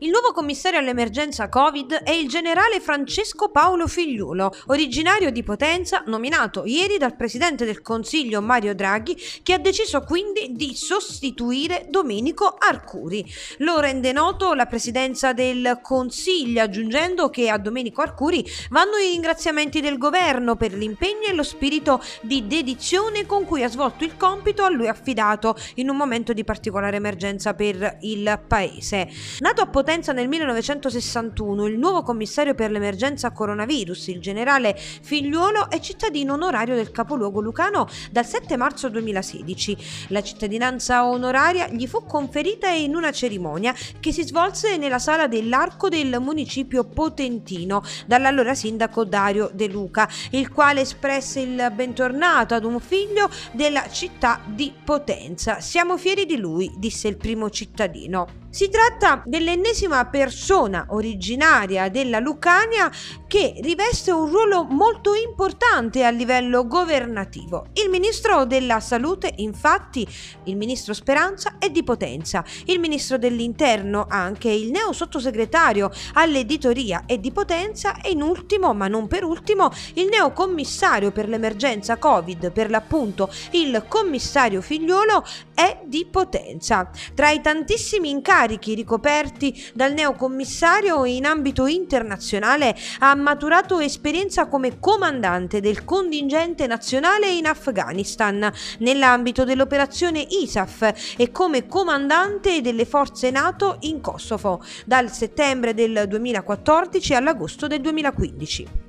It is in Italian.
Il nuovo commissario all'emergenza Covid è il generale Francesco Paolo Figliulo, originario di Potenza, nominato ieri dal presidente del Consiglio Mario Draghi, che ha deciso quindi di sostituire Domenico Arcuri. Lo rende noto la presidenza del Consiglio, aggiungendo che a Domenico Arcuri vanno i ringraziamenti del governo per l'impegno e lo spirito di dedizione con cui ha svolto il compito a lui affidato in un momento di particolare emergenza per il paese. Nata Nato a Potenza nel 1961, il nuovo commissario per l'emergenza coronavirus, il generale Figliuolo, è cittadino onorario del capoluogo lucano dal 7 marzo 2016. La cittadinanza onoraria gli fu conferita in una cerimonia che si svolse nella sala dell'arco del municipio potentino dall'allora sindaco Dario De Luca, il quale espresse il bentornato ad un figlio della città di Potenza. Siamo fieri di lui, disse il primo cittadino. Si tratta dell'ennesima persona originaria della Lucania che riveste un ruolo molto importante a livello governativo. Il ministro della salute, infatti, il ministro Speranza è di Potenza, il ministro dell'interno anche, il neo sottosegretario all'editoria è di Potenza e in ultimo, ma non per ultimo, il neo commissario per l'emergenza Covid, per l'appunto il commissario figliolo, è di Potenza. Tra i tantissimi incarichi ricoperti dal neocommissario in ambito internazionale ha maturato esperienza come comandante del contingente nazionale in Afghanistan nell'ambito dell'operazione ISAF e come comandante delle forze NATO in Kosovo dal settembre del 2014 all'agosto del 2015.